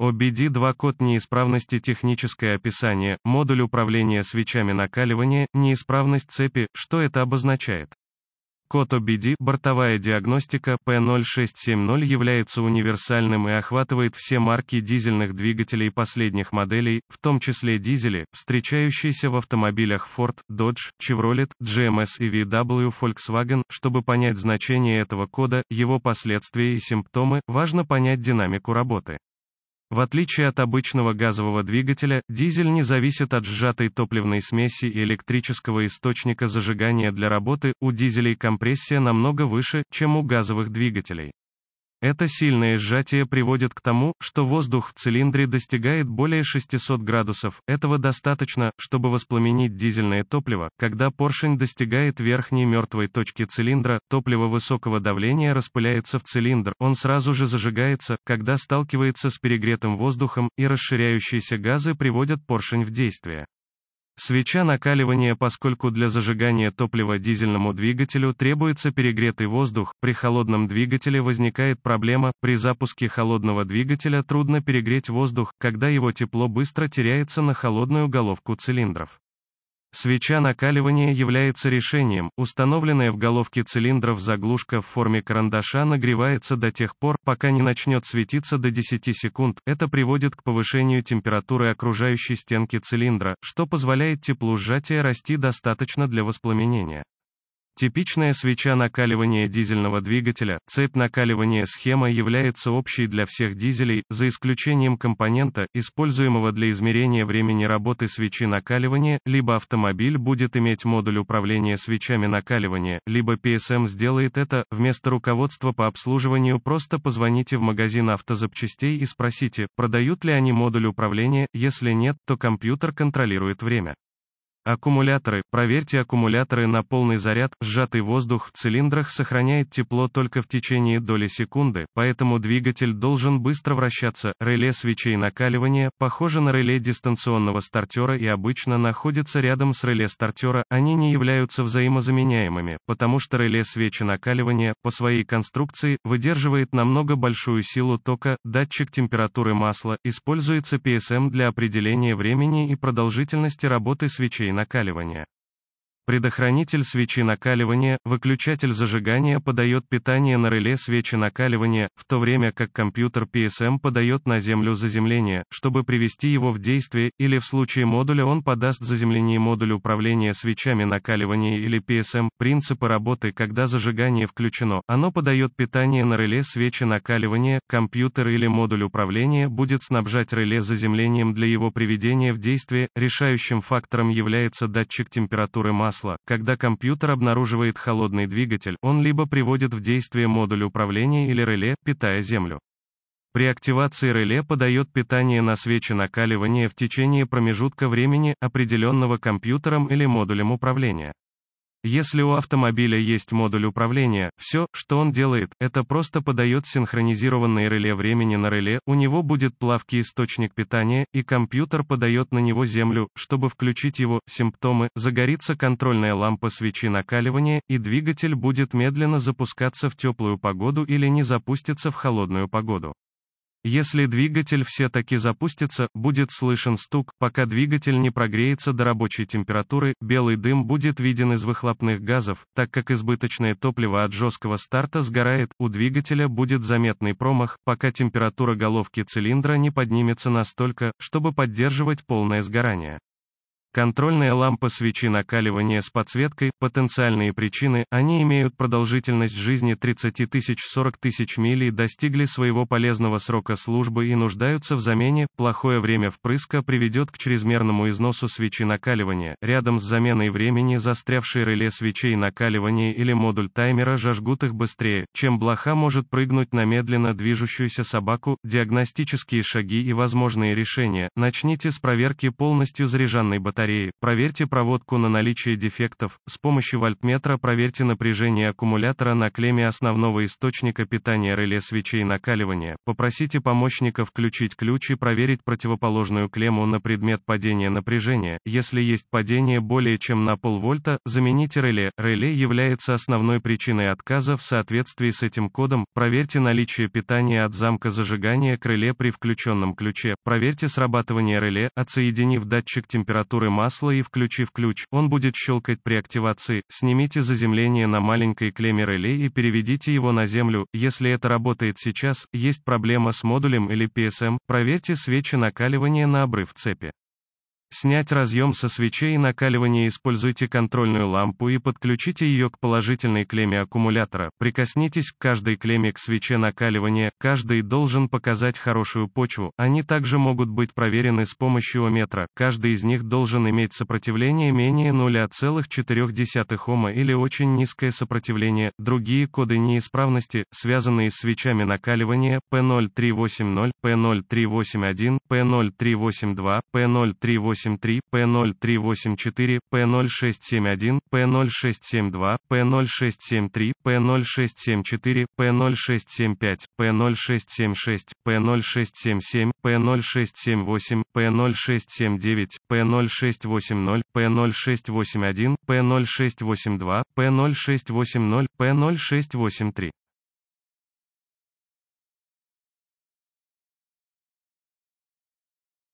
OBD2 код неисправности техническое описание, модуль управления свечами накаливания, неисправность цепи, что это обозначает. Код OBD, бортовая диагностика P0670 является универсальным и охватывает все марки дизельных двигателей последних моделей, в том числе дизели, встречающиеся в автомобилях Ford, Dodge, Chevrolet, GMS и VW Volkswagen. Чтобы понять значение этого кода, его последствия и симптомы, важно понять динамику работы. В отличие от обычного газового двигателя, дизель не зависит от сжатой топливной смеси и электрического источника зажигания для работы, у дизелей компрессия намного выше, чем у газовых двигателей. Это сильное сжатие приводит к тому, что воздух в цилиндре достигает более 600 градусов, этого достаточно, чтобы воспламенить дизельное топливо, когда поршень достигает верхней мертвой точки цилиндра, топливо высокого давления распыляется в цилиндр, он сразу же зажигается, когда сталкивается с перегретым воздухом, и расширяющиеся газы приводят поршень в действие. Свеча накаливания Поскольку для зажигания топлива дизельному двигателю требуется перегретый воздух, при холодном двигателе возникает проблема, при запуске холодного двигателя трудно перегреть воздух, когда его тепло быстро теряется на холодную головку цилиндров. Свеча накаливания является решением, установленная в головке цилиндров заглушка в форме карандаша нагревается до тех пор, пока не начнет светиться до 10 секунд, это приводит к повышению температуры окружающей стенки цилиндра, что позволяет теплу сжатия расти достаточно для воспламенения. Типичная свеча накаливания дизельного двигателя, цепь накаливания схема является общей для всех дизелей, за исключением компонента, используемого для измерения времени работы свечи накаливания, либо автомобиль будет иметь модуль управления свечами накаливания, либо PSM сделает это, вместо руководства по обслуживанию просто позвоните в магазин автозапчастей и спросите, продают ли они модуль управления, если нет, то компьютер контролирует время. Аккумуляторы. Проверьте аккумуляторы на полный заряд. Сжатый воздух в цилиндрах сохраняет тепло только в течение доли секунды, поэтому двигатель должен быстро вращаться. Реле свечей накаливания похоже на реле дистанционного стартера и обычно находится рядом с реле стартера. Они не являются взаимозаменяемыми, потому что реле свечи накаливания по своей конструкции выдерживает намного большую силу тока. Датчик температуры масла используется PSM для определения времени и продолжительности работы свечей накаливания. Предохранитель свечи накаливания, выключатель зажигания подает питание на реле свечи накаливания, в то время как компьютер PSM подает на землю заземление, чтобы привести его в действие, или в случае модуля он подаст заземление модуль управления свечами накаливания или PSM. Принципы работы, когда зажигание включено, оно подает питание на реле свечи накаливания, компьютер или модуль управления будет снабжать реле заземлением для его приведения в действие, решающим фактором является датчик температуры масла масла. Когда компьютер обнаруживает холодный двигатель, он либо приводит в действие модуль управления или реле, питая Землю. При активации реле подает питание на свечи накаливания в течение промежутка времени, определенного компьютером или модулем управления. Если у автомобиля есть модуль управления, все, что он делает, это просто подает синхронизированное реле времени на реле, у него будет плавкий источник питания, и компьютер подает на него землю, чтобы включить его, симптомы, загорится контрольная лампа свечи накаливания, и двигатель будет медленно запускаться в теплую погоду или не запустится в холодную погоду. Если двигатель все-таки запустится, будет слышен стук, пока двигатель не прогреется до рабочей температуры, белый дым будет виден из выхлопных газов, так как избыточное топливо от жесткого старта сгорает, у двигателя будет заметный промах, пока температура головки цилиндра не поднимется настолько, чтобы поддерживать полное сгорание. Контрольная лампа свечи накаливания с подсветкой, потенциальные причины, они имеют продолжительность жизни 30 тысяч 40 тысяч миль и достигли своего полезного срока службы и нуждаются в замене, плохое время впрыска приведет к чрезмерному износу свечи накаливания, рядом с заменой времени застрявшие реле свечей накаливания или модуль таймера жажгут их быстрее, чем блоха может прыгнуть на медленно движущуюся собаку, диагностические шаги и возможные решения, начните с проверки полностью заряженной батареи батареи, проверьте проводку на наличие дефектов, с помощью вольтметра проверьте напряжение аккумулятора на клемме основного источника питания реле свечей накаливания, попросите помощника включить ключ и проверить противоположную клемму на предмет падения напряжения, если есть падение более чем на полвольта, замените реле, реле является основной причиной отказа в соответствии с этим кодом, проверьте наличие питания от замка зажигания к реле при включенном ключе, проверьте срабатывание реле, отсоединив датчик температуры сухое масло и включив ключ, он будет щелкать при активации. Снимите заземление на маленькой клемме реле и переведите его на землю. Если это работает сейчас, есть проблема с модулем или PSM, проверьте свечи накаливания на обрыв цепи. Снять разъем со свечей накаливания Используйте контрольную лампу и подключите ее к положительной клемме аккумулятора. Прикоснитесь к каждой клемме к свече накаливания, каждый должен показать хорошую почву. Они также могут быть проверены с помощью ометра. Каждый из них должен иметь сопротивление менее 0,4 Ома или очень низкое сопротивление. Другие коды неисправности, связанные с свечами накаливания P0380, P0381, P0382, p 038 P083, P0384, P0671, P0672, P0673, P0674, P0675, P0676, P0677, P0678, P0679, P0680, P0681, P0682, P0680, P0683.